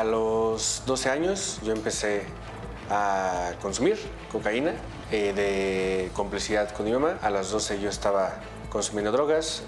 A los 12 años yo empecé a consumir cocaína eh, de complicidad con mi A los 12 yo estaba consumiendo drogas.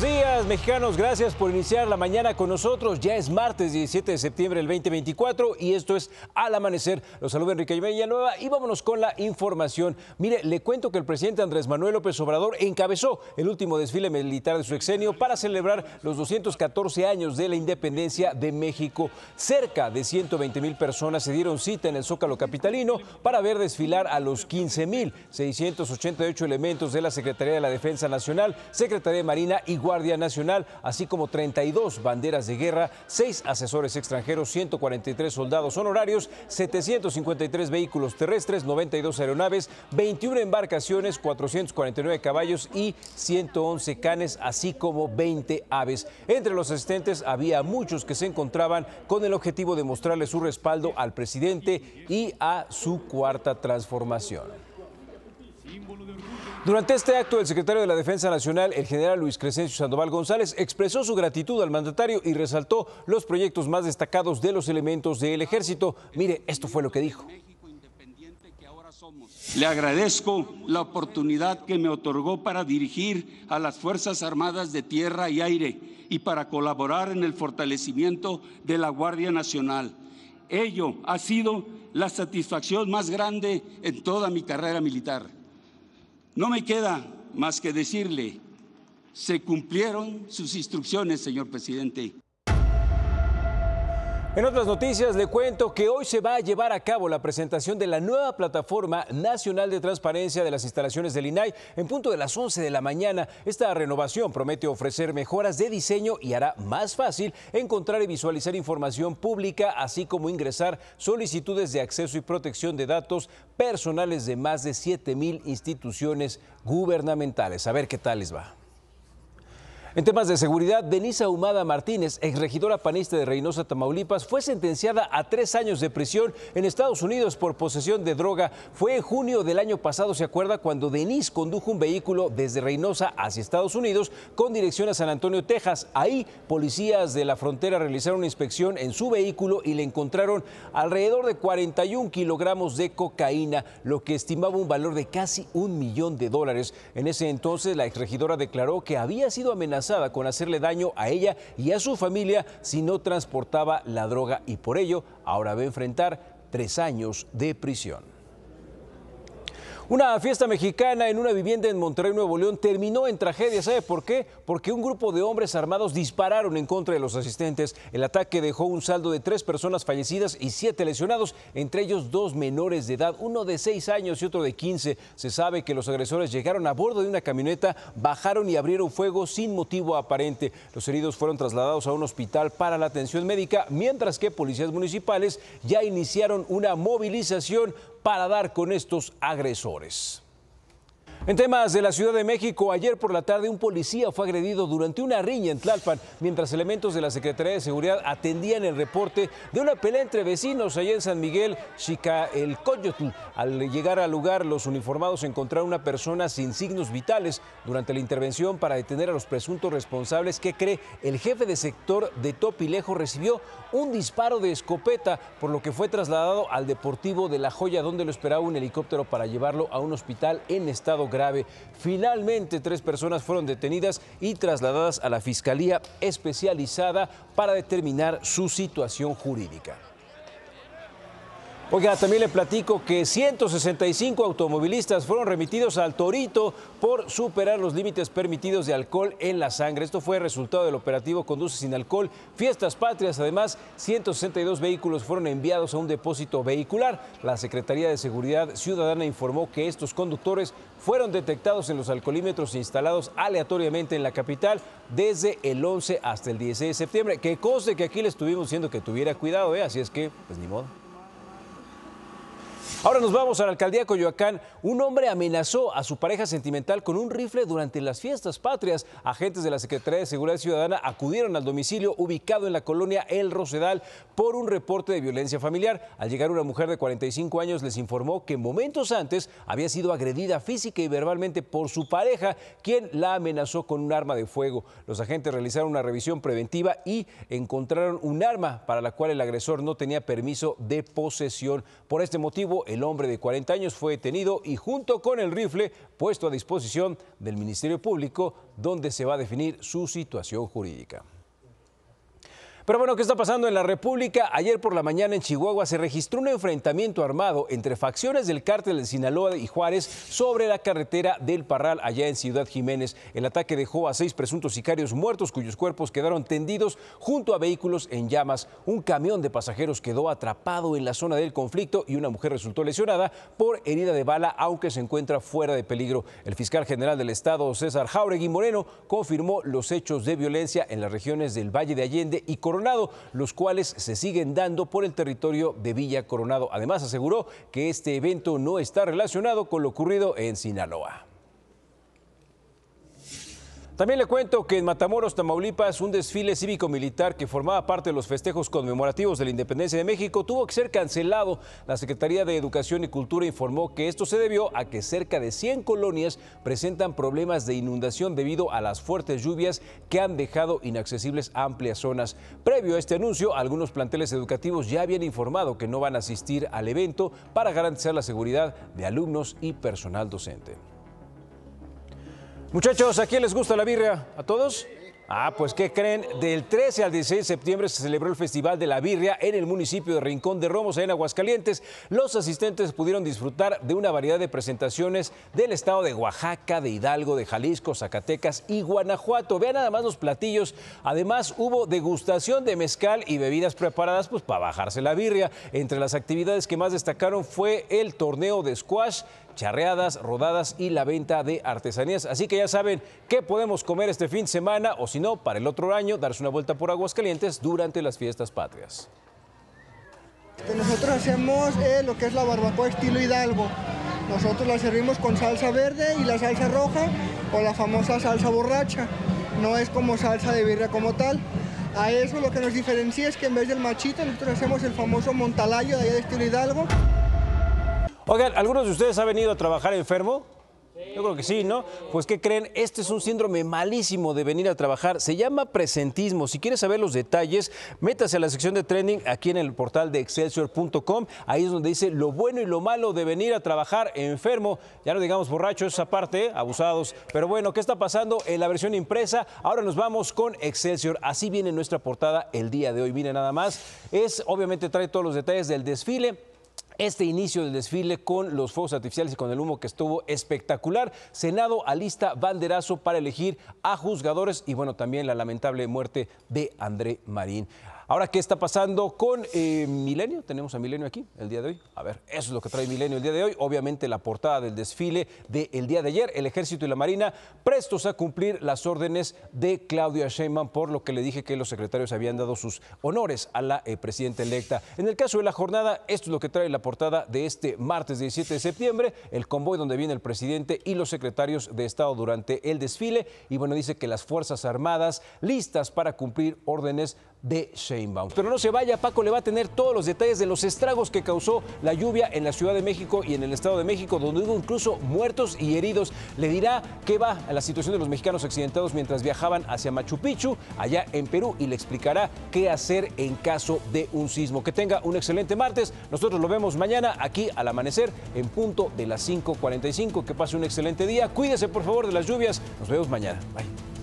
Buenos días, mexicanos. Gracias por iniciar la mañana con nosotros. Ya es martes 17 de septiembre del 2024 y esto es Al Amanecer. Los saluda Enrique Villanueva y vámonos con la información. Mire, le cuento que el presidente Andrés Manuel López Obrador encabezó el último desfile militar de su exenio para celebrar los 214 años de la independencia de México. Cerca de 120 mil personas se dieron cita en el Zócalo Capitalino para ver desfilar a los 15 mil 688 elementos de la Secretaría de la Defensa Nacional, Secretaría de Marina y Guardia Nacional, así como 32 banderas de guerra, 6 asesores extranjeros, 143 soldados honorarios, 753 vehículos terrestres, 92 aeronaves, 21 embarcaciones, 449 caballos y 111 canes, así como 20 aves. Entre los asistentes había muchos que se encontraban con el objetivo de mostrarle su respaldo al presidente y a su cuarta transformación. Durante este acto, el secretario de la Defensa Nacional, el general Luis Crescencio Sandoval González, expresó su gratitud al mandatario y resaltó los proyectos más destacados de los elementos del ejército. Mire, esto fue lo que dijo. Le agradezco la oportunidad que me otorgó para dirigir a las Fuerzas Armadas de Tierra y Aire y para colaborar en el fortalecimiento de la Guardia Nacional. Ello ha sido la satisfacción más grande en toda mi carrera militar. No me queda más que decirle, se cumplieron sus instrucciones, señor presidente. En otras noticias le cuento que hoy se va a llevar a cabo la presentación de la nueva plataforma nacional de transparencia de las instalaciones del INAI en punto de las 11 de la mañana. Esta renovación promete ofrecer mejoras de diseño y hará más fácil encontrar y visualizar información pública, así como ingresar solicitudes de acceso y protección de datos personales de más de 7000 mil instituciones gubernamentales. A ver qué tal les va. En temas de seguridad, Denise Humada Martínez, exregidora panista de Reynosa, Tamaulipas, fue sentenciada a tres años de prisión en Estados Unidos por posesión de droga. Fue en junio del año pasado, ¿se acuerda? Cuando Denise condujo un vehículo desde Reynosa hacia Estados Unidos con dirección a San Antonio, Texas. Ahí, policías de la frontera realizaron una inspección en su vehículo y le encontraron alrededor de 41 kilogramos de cocaína, lo que estimaba un valor de casi un millón de dólares. En ese entonces, la exregidora declaró que había sido amenazada con hacerle daño a ella y a su familia si no transportaba la droga y por ello ahora va a enfrentar tres años de prisión. Una fiesta mexicana en una vivienda en Monterrey, Nuevo León, terminó en tragedia. ¿Sabe por qué? Porque un grupo de hombres armados dispararon en contra de los asistentes. El ataque dejó un saldo de tres personas fallecidas y siete lesionados, entre ellos dos menores de edad, uno de seis años y otro de quince. Se sabe que los agresores llegaron a bordo de una camioneta, bajaron y abrieron fuego sin motivo aparente. Los heridos fueron trasladados a un hospital para la atención médica, mientras que policías municipales ya iniciaron una movilización para dar con estos agresores. En temas de la Ciudad de México, ayer por la tarde un policía fue agredido durante una riña en Tlalpan, mientras elementos de la Secretaría de Seguridad atendían el reporte de una pelea entre vecinos allá en San Miguel, Chica El Coyotl. Al llegar al lugar, los uniformados encontraron una persona sin signos vitales durante la intervención para detener a los presuntos responsables que cree el jefe de sector de Topilejo recibió un disparo de escopeta, por lo que fue trasladado al Deportivo de La Joya, donde lo esperaba un helicóptero para llevarlo a un hospital en estado grave. Finalmente, tres personas fueron detenidas y trasladadas a la Fiscalía Especializada para determinar su situación jurídica. Oiga, también le platico que 165 automovilistas fueron remitidos al Torito por superar los límites permitidos de alcohol en la sangre. Esto fue resultado del operativo Conduce sin alcohol, Fiestas Patrias. Además, 162 vehículos fueron enviados a un depósito vehicular. La Secretaría de Seguridad Ciudadana informó que estos conductores fueron detectados en los alcoholímetros instalados aleatoriamente en la capital desde el 11 hasta el 16 de septiembre. Que coste que aquí le estuvimos diciendo que tuviera cuidado, ¿eh? así es que, pues ni modo. Ahora nos vamos a la alcaldía Coyoacán. Un hombre amenazó a su pareja sentimental con un rifle durante las fiestas patrias. Agentes de la Secretaría de Seguridad Ciudadana acudieron al domicilio ubicado en la colonia El Rosedal por un reporte de violencia familiar. Al llegar una mujer de 45 años les informó que momentos antes había sido agredida física y verbalmente por su pareja, quien la amenazó con un arma de fuego. Los agentes realizaron una revisión preventiva y encontraron un arma para la cual el agresor no tenía permiso de posesión. Por este motivo, el hombre de 40 años fue detenido y junto con el rifle puesto a disposición del Ministerio Público, donde se va a definir su situación jurídica. Pero bueno, ¿qué está pasando en la República? Ayer por la mañana en Chihuahua se registró un enfrentamiento armado entre facciones del cártel de Sinaloa y Juárez sobre la carretera del Parral allá en Ciudad Jiménez. El ataque dejó a seis presuntos sicarios muertos cuyos cuerpos quedaron tendidos junto a vehículos en llamas. Un camión de pasajeros quedó atrapado en la zona del conflicto y una mujer resultó lesionada por herida de bala aunque se encuentra fuera de peligro. El fiscal general del estado, César Jauregui Moreno, confirmó los hechos de violencia en las regiones del Valle de Allende y Coronado, los cuales se siguen dando por el territorio de Villa Coronado. Además, aseguró que este evento no está relacionado con lo ocurrido en Sinaloa. También le cuento que en Matamoros, Tamaulipas, un desfile cívico-militar que formaba parte de los festejos conmemorativos de la independencia de México tuvo que ser cancelado. La Secretaría de Educación y Cultura informó que esto se debió a que cerca de 100 colonias presentan problemas de inundación debido a las fuertes lluvias que han dejado inaccesibles amplias zonas. Previo a este anuncio, algunos planteles educativos ya habían informado que no van a asistir al evento para garantizar la seguridad de alumnos y personal docente. Muchachos, ¿a quién les gusta la birria? ¿A todos? Ah, pues ¿qué creen? Del 13 al 16 de septiembre se celebró el Festival de la Birria en el municipio de Rincón de Romos, en Aguascalientes. Los asistentes pudieron disfrutar de una variedad de presentaciones del estado de Oaxaca, de Hidalgo, de Jalisco, Zacatecas y Guanajuato. Vean nada más los platillos. Además, hubo degustación de mezcal y bebidas preparadas pues, para bajarse la birria. Entre las actividades que más destacaron fue el torneo de squash charreadas, rodadas y la venta de artesanías. Así que ya saben qué podemos comer este fin de semana o si no, para el otro año, darse una vuelta por Aguascalientes durante las fiestas patrias. Nosotros hacemos lo que es la barbacoa estilo Hidalgo. Nosotros la servimos con salsa verde y la salsa roja o la famosa salsa borracha. No es como salsa de birra como tal. A eso lo que nos diferencia es que en vez del machito nosotros hacemos el famoso montalayo de de estilo Hidalgo. Oigan, ¿algunos de ustedes ha venido a trabajar enfermo? Yo creo que sí, ¿no? Pues ¿qué creen? Este es un síndrome malísimo de venir a trabajar. Se llama presentismo. Si quieres saber los detalles, métase a la sección de trending aquí en el portal de excelsior.com. Ahí es donde dice lo bueno y lo malo de venir a trabajar enfermo. Ya no digamos borrachos, esa parte, ¿eh? abusados. Pero bueno, ¿qué está pasando en la versión impresa? Ahora nos vamos con Excelsior. Así viene nuestra portada el día de hoy. Mire nada más. Es obviamente trae todos los detalles del desfile este inicio del desfile con los fuegos artificiales y con el humo que estuvo espectacular. Senado alista banderazo para elegir a juzgadores y bueno, también la lamentable muerte de André Marín. Ahora, ¿qué está pasando con eh, Milenio? Tenemos a Milenio aquí el día de hoy. A ver, eso es lo que trae Milenio el día de hoy. Obviamente la portada del desfile del día de ayer, el ejército y la marina prestos a cumplir las órdenes de Claudia Sheinbaum, por lo que le dije que los secretarios habían dado sus honores a la eh, presidenta electa. En el caso de la jornada, esto es lo que trae la portada de este martes 17 de septiembre, el convoy donde viene el presidente y los secretarios de Estado durante el desfile. Y bueno, dice que las Fuerzas Armadas listas para cumplir órdenes de Sheinbaum. Pero no se vaya, Paco le va a tener todos los detalles de los estragos que causó la lluvia en la Ciudad de México y en el Estado de México, donde hubo incluso muertos y heridos. Le dirá qué va a la situación de los mexicanos accidentados mientras viajaban hacia Machu Picchu, allá en Perú, y le explicará qué hacer en caso de un sismo. Que tenga un excelente martes. Nosotros lo vemos mañana aquí al amanecer en punto de las 5.45. Que pase un excelente día. Cuídese por favor de las lluvias. Nos vemos mañana. Bye.